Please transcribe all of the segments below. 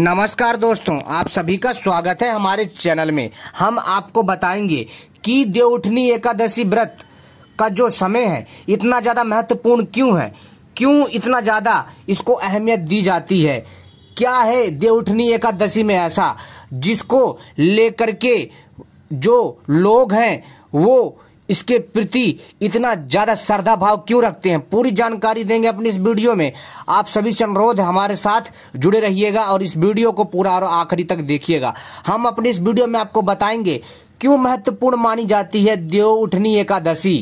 नमस्कार दोस्तों आप सभी का स्वागत है हमारे चैनल में हम आपको बताएंगे कि देवउठनी एकादशी व्रत का जो समय है इतना ज़्यादा महत्वपूर्ण क्यों है क्यों इतना ज़्यादा इसको अहमियत दी जाती है क्या है देवउठनी एकादशी में ऐसा जिसको लेकर के जो लोग हैं वो इसके प्रति इतना ज़्यादा श्रद्धा भाव क्यों रखते हैं पूरी जानकारी देंगे अपने इस वीडियो में आप सभी से अनुरोध हमारे साथ जुड़े रहिएगा और इस वीडियो को पूरा और आखिरी तक देखिएगा हम अपने इस वीडियो में आपको बताएंगे क्यों महत्वपूर्ण मानी जाती है देव उठनी एकादशी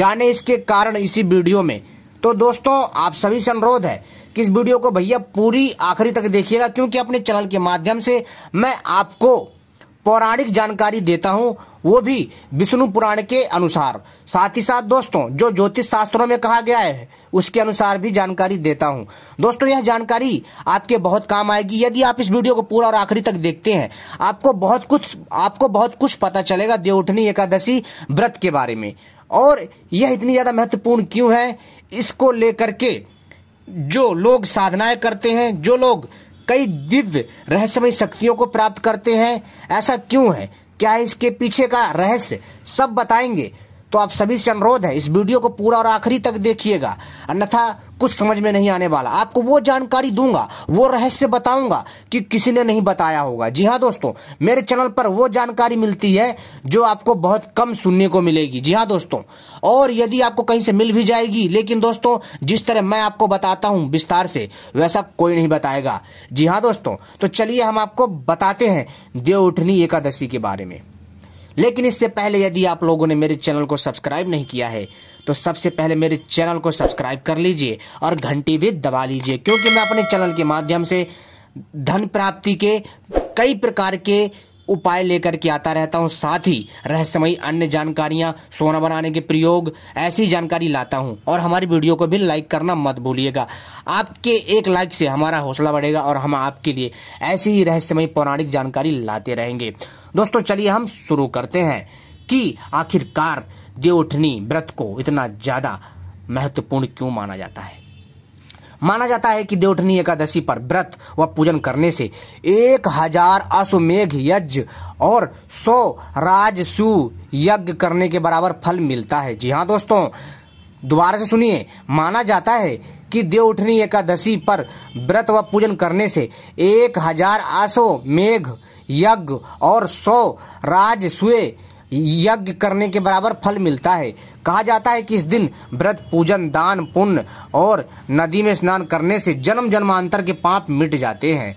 जाने इसके कारण इसी वीडियो में तो दोस्तों आप सभी से अनुरोध है कि इस वीडियो को भैया पूरी आखिरी तक देखिएगा क्योंकि अपने चैनल के माध्यम से मैं आपको पौराणिक जानकारी देता हूं वो भी विष्णु पुराण के अनुसार साथ ही साथ दोस्तों जो ज्योतिष शास्त्रों में कहा गया है उसके अनुसार भी जानकारी देता हूं दोस्तों यह जानकारी आपके बहुत काम आएगी यदि आप इस वीडियो को पूरा और आखिरी तक देखते हैं आपको बहुत कुछ आपको बहुत कुछ पता चलेगा देवउठनी एकादशी व्रत के बारे में और यह इतनी ज़्यादा महत्वपूर्ण क्यों है इसको लेकर के जो लोग साधनाएं करते हैं जो लोग कई दिव्य रहस्यमय शक्तियों को प्राप्त करते हैं ऐसा क्यों है क्या है इसके पीछे का रहस्य सब बताएंगे तो आप सभी से अनुरोध है इस वीडियो को पूरा और आखिरी तक देखिएगा अन्यथा कुछ समझ में नहीं आने वाला आपको वो जानकारी दूंगा वो रहस्य बताऊंगा कि किसी ने नहीं बताया होगा जी हाँ दोस्तों मेरे चैनल पर वो जानकारी मिलती है जो आपको बहुत कम सुनने को मिलेगी जी हाँ दोस्तों और यदि आपको कहीं से मिल भी जाएगी लेकिन दोस्तों जिस तरह मैं आपको बताता हूँ विस्तार से वैसा कोई नहीं बताएगा जी हाँ दोस्तों तो चलिए हम आपको बताते हैं देव उठनी एकादशी के बारे में लेकिन इससे पहले यदि आप लोगों ने मेरे चैनल को सब्सक्राइब नहीं किया है तो सबसे पहले मेरे चैनल को सब्सक्राइब कर लीजिए और घंटी भी दबा लीजिए क्योंकि मैं अपने चैनल के माध्यम से धन प्राप्ति के कई प्रकार के उपाय लेकर के आता रहता हूँ साथ ही रहस्यमयी अन्य जानकारियाँ सोना बनाने के प्रयोग ऐसी जानकारी लाता हूँ और हमारी वीडियो को भी लाइक करना मत भूलिएगा आपके एक लाइक से हमारा हौसला बढ़ेगा और हम आपके लिए ऐसी ही रहस्यमय पौराणिक जानकारी लाते रहेंगे दोस्तों चलिए हम शुरू करते हैं कि आखिरकार देवठनी व्रत को इतना ज़्यादा महत्वपूर्ण क्यों माना जाता है माना जाता है कि देवठनी एकादशी पर व्रत व पूजन करने से एक हजार अश्वमेघ यज्ञ और सौ राजसु यज्ञ करने के बराबर फल मिलता है जी हाँ दोस्तों दोबारा से सुनिए माना जाता है कि उठनी एकादशी पर व्रत व पूजन करने से एक हजार आसो मेघ यज्ञ और सौ राजसुए यज्ञ करने के बराबर फल मिलता है कहा जाता है कि इस दिन व्रत पूजन दान पुण्य और नदी में स्नान करने से जन्म जन्मांतर के पाप मिट जाते हैं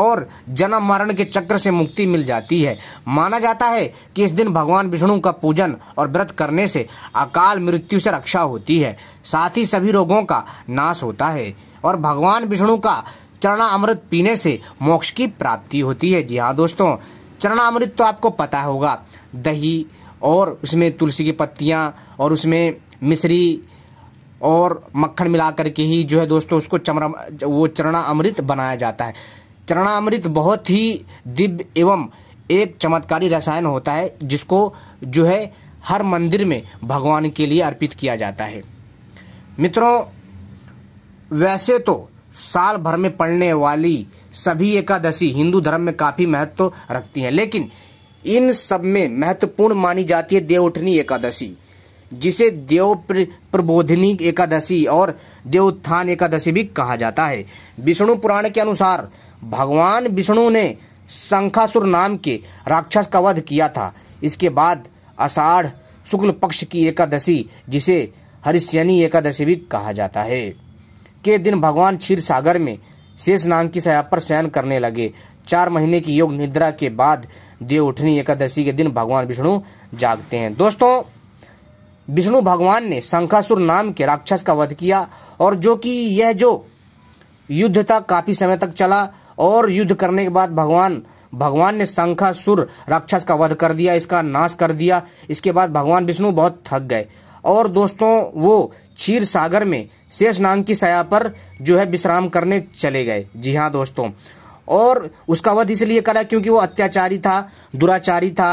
और जन्म मरण के चक्र से मुक्ति मिल जाती है माना जाता है कि इस दिन भगवान विष्णु का पूजन और व्रत करने से अकाल मृत्यु से रक्षा होती है साथ ही सभी रोगों का नाश होता है और भगवान विष्णु का चरणा अमृत पीने से मोक्ष की प्राप्ति होती है जी हाँ दोस्तों चरणामृत तो आपको पता होगा दही और उसमें तुलसी की पत्तियाँ और उसमें मिश्री और मक्खन मिला करके ही जो है दोस्तों उसको चमरा वो चरणा अमृत बनाया जाता है चरणा अमृत बहुत ही दिव्य एवं एक चमत्कारी रसायन होता है जिसको जो है हर मंदिर में भगवान के लिए अर्पित किया जाता है मित्रों वैसे तो साल भर में पड़ने वाली सभी एकादशी हिंदू धर्म में काफी महत्व तो रखती हैं लेकिन इन सब में महत्वपूर्ण मानी जाती है देवउठनी एकादशी जिसे देव प्रबोधिनी एकादशी और देवोत्थान एकादशी भी कहा जाता है विष्णु पुराण के अनुसार भगवान विष्णु ने शंखासुर नाम के राक्षस का वध किया था इसके बाद अषाढ़ शुक्ल पक्ष की एकादशी जिसे हरिश्यनी एकादशी भी कहा जाता है के दिन भगवान क्षीर सागर में शेष नाग की सया पर शयन करने लगे चार महीने की योग निद्रा के बाद देव उठनी एकादशी के दिन भगवान विष्णु जागते हैं दोस्तों विष्णु भगवान ने शंखासुर नाम के राक्षस का वध किया और जो कि यह जो युद्ध था काफी समय तक चला और युद्ध करने के बाद भगवान भगवान ने शंखासुर राक्षस का वध कर दिया इसका नाश कर दिया इसके बाद भगवान विष्णु बहुत थक गए और दोस्तों वो क्षीर सागर में शेष नाग की सया पर जो है विश्राम करने चले गए जी हाँ दोस्तों और उसका वध इसलिए करा क्योंकि वो अत्याचारी था दुराचारी था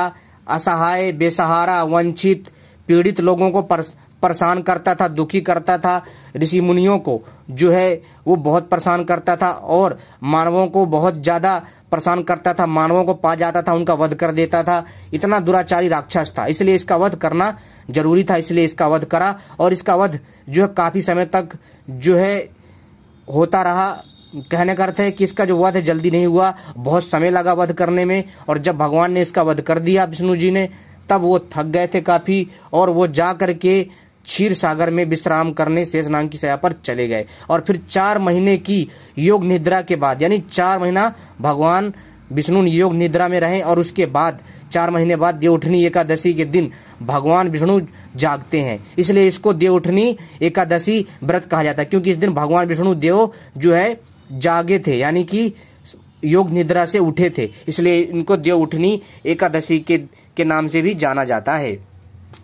असहाय बेसहारा वंचित पीड़ित लोगों को परेशान करता था दुखी करता था ऋषि मुनियों को जो है वो बहुत परेशान करता था और मानवों को बहुत ज़्यादा परेशान करता था मानवों को पा जाता था उनका वध कर देता था इतना दुराचारी राक्षस था इसलिए इसका वध करना जरूरी था इसलिए इसका वध करा और इसका वध जो है काफ़ी समय तक जो है होता रहा कहने का अर्थ है कि इसका जो वध है जल्दी नहीं हुआ बहुत समय लगा वध करने में और जब भगवान ने इसका वध कर दिया विष्णु जी ने तब वो थक गए थे काफ़ी और वो जा करके क्षीर सागर में विश्राम करने शेषनाग की सया पर चले गए और फिर चार महीने की योग निद्रा के बाद यानी चार महीना भगवान विष्णु योग निद्रा में रहें और उसके बाद चार महीने बाद देवउठनी एकादशी के दिन भगवान विष्णु जागते हैं इसलिए इसको देवउठनी एकादशी व्रत कहा जाता है क्योंकि इस दिन भगवान विष्णु देव जो है जागे थे यानी कि योग निद्रा से उठे थे इसलिए इनको देवउठनी एकादशी के के नाम से भी जाना जाता है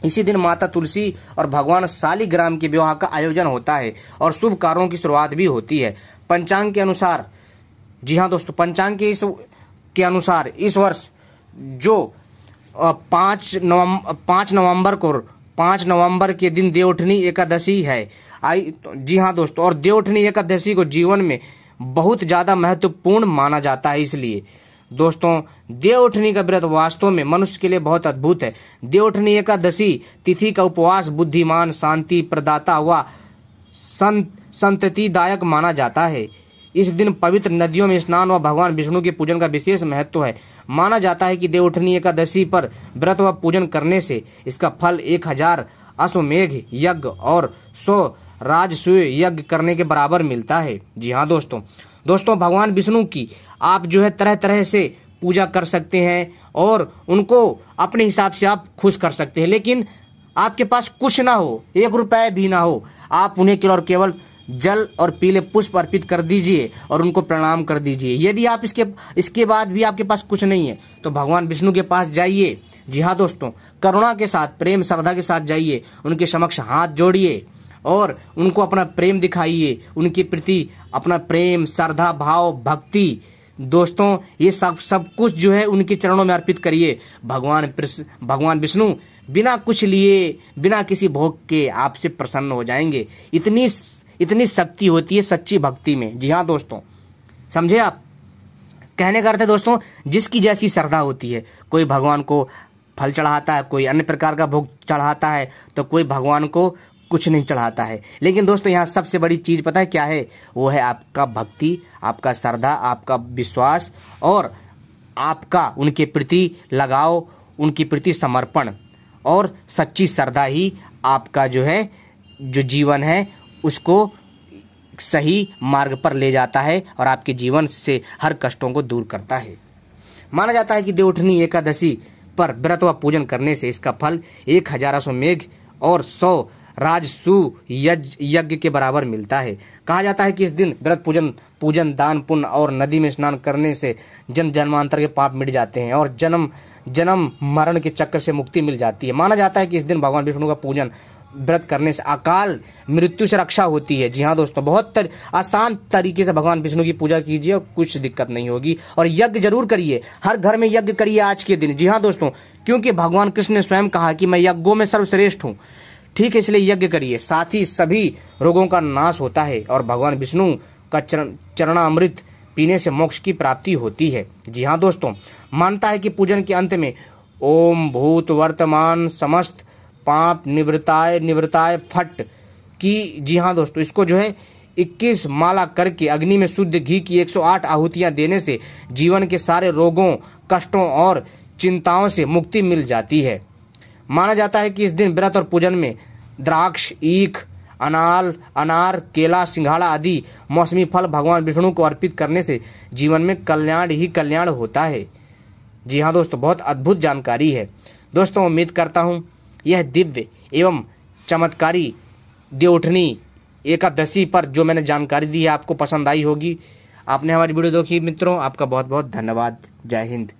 इसी दिन माता तुलसी और भगवान शालीग्राम के विवाह का आयोजन होता है और शुभ कार्यों की शुरुआत भी होती है पंचांग के अनुसार जी हाँ दोस्तों पंचांग के इस के अनुसार इस वर्ष जो पाँच नवम्बर पाँच नवंबर को पाँच नवंबर के दिन देवठनी एकादशी है आई जी हाँ दोस्तों और देवठनी एकादशी को जीवन में बहुत ज़्यादा महत्वपूर्ण माना जाता है इसलिए दोस्तों देव उठनी का व्रत वास्तव में मनुष्य के लिए बहुत अद्भुत है देव उठनी एकादशी तिथि का उपवास बुद्धिमान शांति प्रदाता व संत संततिदायक माना जाता है इस दिन पवित्र नदियों में स्नान व भगवान विष्णु के पूजन का विशेष महत्व है माना जाता है कि देवउठनी एकादशी पर व्रत व पूजन करने से इसका फल एक हजार अश्वमेघ यज्ञ और सौ राजस्व यज्ञ करने के बराबर मिलता है जी हाँ दोस्तों दोस्तों भगवान विष्णु की आप जो है तरह तरह से पूजा कर सकते हैं और उनको अपने हिसाब से आप खुश कर सकते हैं लेकिन आपके पास कुछ ना हो एक रुपये भी ना हो आप उन्हें केवल और केवल जल और पीले पुष्प अर्पित कर दीजिए और उनको प्रणाम कर दीजिए यदि आप इसके इसके बाद भी आपके पास कुछ नहीं है तो भगवान विष्णु के पास जाइए जी हाँ दोस्तों करुणा के साथ प्रेम श्रद्धा के साथ जाइए उनके समक्ष हाथ जोड़िए और उनको अपना प्रेम दिखाइए उनके प्रति अपना प्रेम श्रद्धा भाव भक्ति दोस्तों ये सब सब कुछ जो है उनके चरणों में अर्पित करिए भगवान भगवान विष्णु बिना कुछ लिए बिना किसी भोग के आपसे प्रसन्न हो जाएंगे इतनी इतनी शक्ति होती है सच्ची भक्ति में जी हाँ दोस्तों समझे आप कहने करते दोस्तों जिसकी जैसी श्रद्धा होती है कोई भगवान को फल चढ़ाता है कोई अन्य प्रकार का भोग चढ़ाता है तो कोई भगवान को कुछ नहीं चढ़ाता है लेकिन दोस्तों यहाँ सबसे बड़ी चीज़ पता है क्या है वो है आपका भक्ति आपका श्रद्धा आपका विश्वास और आपका उनके प्रति लगाव उनके प्रति समर्पण और सच्ची श्रद्धा ही आपका जो है जो जीवन है उसको सही मार्ग पर ले जाता है और आपके जीवन से हर कष्टों को दूर करता है माना जाता है कि देवठनी एकादशी पर व्रत व पूजन करने से इसका फल एक हजार सौ मेघ और सौ राजसु यज्ञ के बराबर मिलता है कहा जाता है कि इस दिन व्रत पूजन पूजन दान पुण्य और नदी में स्नान करने से जन्म जन्मांतर के पाप मिट जाते हैं और जन्म जन्म मरण के चक्कर से मुक्ति मिल जाती है माना जाता है कि इस दिन भगवान विष्णु का पूजन व्रत करने से अकाल मृत्यु से रक्षा होती है जी हाँ दोस्तों बहुत तर, आसान तरीके से भगवान विष्णु की पूजा कीजिए और कुछ दिक्कत नहीं होगी और यज्ञ जरूर करिए हर घर में यज्ञ करिए आज के दिन जी हाँ दोस्तों क्योंकि भगवान कृष्ण ने स्वयं कहा कि मैं यज्ञों में सर्वश्रेष्ठ हूँ ठीक है इसलिए यज्ञ करिए साथ ही सभी रोगों का नाश होता है और भगवान विष्णु का चरण चरणामृत पीने से मोक्ष की प्राप्ति होती है जी हाँ दोस्तों मानता है कि पूजन के अंत में ओम भूत वर्तमान समस्त पाप निवृताय निवृताय फट की जी हाँ दोस्तों इसको जो है 21 माला करके अग्नि में शुद्ध घी की 108 आहुतियां देने से जीवन के सारे रोगों कष्टों और चिंताओं से मुक्ति मिल जाती है माना जाता है कि इस दिन व्रत और पूजन में द्राक्ष ईख अनाल अनार केला सिंघाड़ा आदि मौसमी फल भगवान विष्णु को अर्पित करने से जीवन में कल्याण ही कल्याण होता है जी हाँ दोस्तों बहुत अद्भुत जानकारी है दोस्तों उम्मीद करता हूँ यह दिव्य एवं चमत्कारी देवउठनी एकादशी पर जो मैंने जानकारी दी है आपको पसंद आई होगी आपने हमारी वीडियो देखी मित्रों आपका बहुत बहुत धन्यवाद जय हिंद